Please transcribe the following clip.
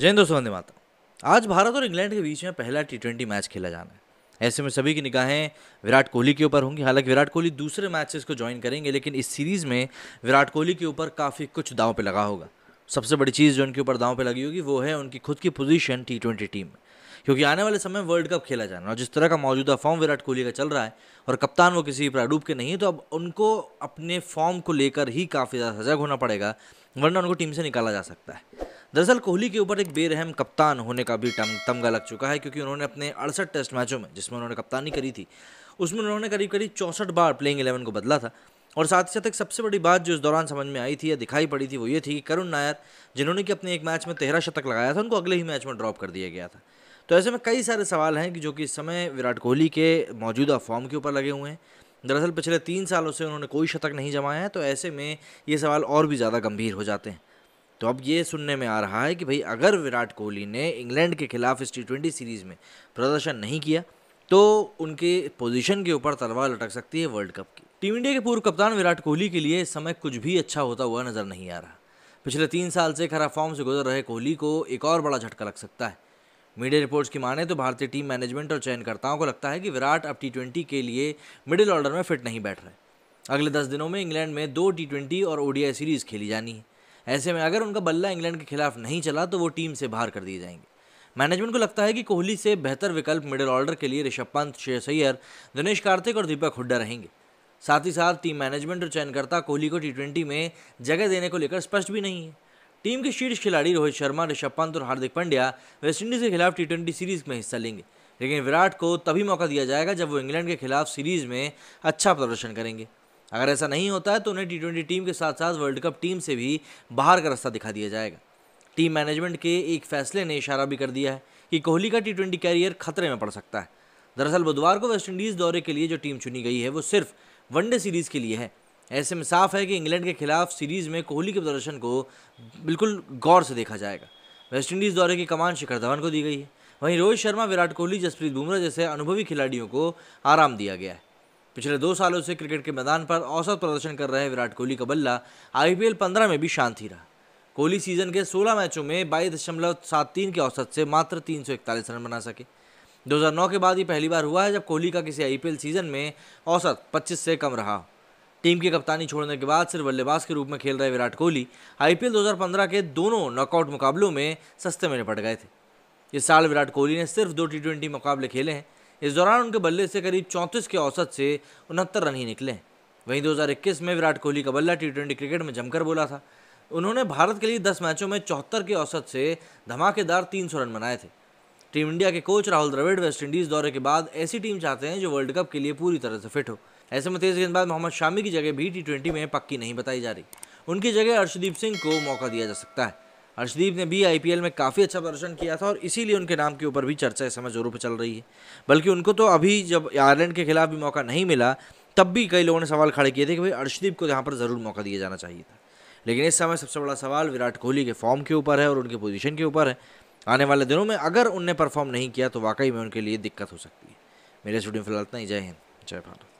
जय दोस्तों वंदे माता आज भारत और इंग्लैंड के बीच में पहला टी ट्वेंटी मैच खेला जाना है ऐसे में सभी की निगाहें विराट कोहली के ऊपर होंगी हालांकि विराट कोहली दूसरे मैचेस को ज्वाइन करेंगे लेकिन इस सीरीज़ में विराट कोहली के ऊपर काफ़ी कुछ दाव पे लगा होगा सबसे बड़ी चीज़ जो उनके ऊपर दाव पे लगी होगी वो है उनकी खुद की पोजीशन टी ट्वेंटी टीम में क्योंकि आने वाले समय वर्ल्ड कप खेला जाना और जिस तरह का मौजूदा फॉर्म विराट कोहली का चल रहा है और कप्तान वो किसी प्रारूप के नहीं है तो अब उनको अपने फॉर्म को लेकर ही काफ़ी ज़्यादा सजग होना पड़ेगा वरना उनको टीम से निकाला जा सकता है दरअसल कोहली के ऊपर एक बेरहम कप्तान होने का भी टम तमगा लग चुका है क्योंकि उन्होंने अपने अड़सठ टेस्ट मैचों में जिसमें उन्होंने कप्तानी करी थी उसमें उन्होंने करीब करीब चौंसठ बार प्लेइंग एलेवन को बदला था और साथ ही साथ एक सबसे बड़ी बात जो इस दौरान समझ में आई थी या दिखाई पड़ी थी वो ये थी कि करुण नायर जिन्होंने कि अपने एक मैच में तेरह शतक लगाया था उनको अगले ही मैच में ड्रॉप कर दिया गया था तो ऐसे में कई सारे सवाल हैं कि जो कि इस समय विराट कोहली के मौजूदा फॉर्म के ऊपर लगे हुए हैं दरअसल पिछले तीन सालों से उन्होंने कोई शतक नहीं जमाया है तो ऐसे में ये सवाल और भी ज़्यादा गंभीर हो जाते हैं तो अब ये सुनने में आ रहा है कि भाई अगर विराट कोहली ने इंग्लैंड के खिलाफ इस टी सीरीज़ में प्रदर्शन नहीं किया तो उनके पोजीशन के ऊपर तलवार लटक सकती है वर्ल्ड कप की टीम इंडिया के पूर्व कप्तान विराट कोहली के लिए इस समय कुछ भी अच्छा होता हुआ नज़र नहीं आ रहा पिछले तीन साल से खराब फॉर्म से गुजर रहे कोहली को एक और बड़ा झटका लग सकता है मीडिया रिपोर्ट्स की माने तो भारतीय टीम मैनेजमेंट और चयनकर्ताओं को लगता है कि विराट अब टी के लिए मिडिल ऑर्डर में फिट नहीं बैठ रहे अगले दस दिनों में इंग्लैंड में दो टी और ओडीआई सीरीज़ खेली जानी है ऐसे में अगर उनका बल्ला इंग्लैंड के खिलाफ नहीं चला तो वो टीम से बाहर कर दिए जाएंगे मैनेजमेंट को लगता है कि कोहली से बेहतर विकल्प मिडिल ऑर्डर के लिए ऋषभ पंत शेर सैयर दिनेश कार्तिक और दीपक हुड्डा रहेंगे साथ ही साथ टीम मैनेजमेंट और चयनकर्ता कोहली को टी में जगह देने को लेकर स्पष्ट भी नहीं है टीम के शीर्ष खिलाड़ी रोहित शर्मा ऋषभ पंत और हार्दिक पांड्या वेस्टइंडीज के खिलाफ टी सीरीज में हिस्सा लेंगे लेकिन विराट को तभी मौका दिया जाएगा जब वो इंग्लैंड के खिलाफ सीरीज में अच्छा प्रदर्शन करेंगे अगर ऐसा नहीं होता है तो उन्हें टी टीम के साथ साथ वर्ल्ड कप टीम से भी बाहर का रास्ता दिखा दिया जाएगा टीम मैनेजमेंट के एक फैसले ने इशारा भी कर दिया है कि कोहली का टी कैरियर खतरे में पड़ सकता है दरअसल बुधवार को वेस्टइंडीज़ दौरे के लिए जो टीम चुनी गई है वो सिर्फ वनडे सीरीज़ के लिए है ऐसे में साफ है कि इंग्लैंड के खिलाफ सीरीज़ में कोहली के प्रदर्शन को बिल्कुल गौर से देखा जाएगा वेस्टइंडीज़ दौरे की कमान शिखर धवन को दी गई है वहीं रोहित शर्मा विराट कोहली जसप्रीत बुमराह जैसे अनुभवी खिलाड़ियों को आराम दिया गया है पिछले दो सालों से क्रिकेट के मैदान पर औसत प्रदर्शन कर रहे विराट कोहली का बल्ला आई पी में भी शांत ही रहा कोहली सीजन के 16 मैचों में बाईस दशमलव सात तीन के औसत से मात्र तीन सौ इकतालीस रन बना सके 2009 के बाद ये पहली बार हुआ है जब कोहली का किसी आईपीएल सीजन में औसत 25 से कम रहा टीम की कप्तानी छोड़ने के बाद सिर्फ बल्लेबाज के रूप में खेल रहे विराट कोहली आईपीएल 2015 के दोनों नॉकआउट मुकाबलों में सस्ते में निपट गए थे इस साल विराट कोहली ने सिर्फ दो टी मुकाबले खेले हैं इस दौरान उनके बल्ले से करीब चौंतीस के औसत से उनहत्तर रन ही निकले वहीं 2021 में विराट कोहली का बल्ला टी क्रिकेट में जमकर बोला था उन्होंने भारत के लिए 10 मैचों में चौहत्तर के औसत से धमाकेदार 300 रन बनाए थे टीम इंडिया के कोच राहुल द्रविड़ वेस्टइंडीज़ दौरे के बाद ऐसी टीम चाहते हैं जो वर्ल्ड कप के लिए पूरी तरह से फिट हो ऐसे में तेज गेंदबाज मोहम्मद शामी की जगह भी टी में पक्की नहीं बताई जा रही उनकी जगह अर्शदीप सिंह को मौका दिया जा सकता है अर्शदीप ने भी आईपीएल में काफ़ी अच्छा प्रदर्शन किया था और इसीलिए उनके नाम के ऊपर भी चर्चा इस समय जोरों पर चल रही है बल्कि उनको तो अभी जब आयरलैंड के खिलाफ भी मौका नहीं मिला तब भी कई लोगों ने सवाल खड़े किए थे कि भाई अर्शदीप को यहाँ पर ज़रूर मौका दिया जाना चाहिए था लेकिन इस समय सबसे बड़ा सवाल विराट कोहली के फॉर्म के ऊपर है और उनके पोजीशन के ऊपर है आने वाले दिनों में अगर उनने परफॉर्म नहीं किया तो वाकई में उनके लिए दिक्कत हो सकती है मेरे स्टूडियो फिलहाल इतना ही जय हिंद जय भारत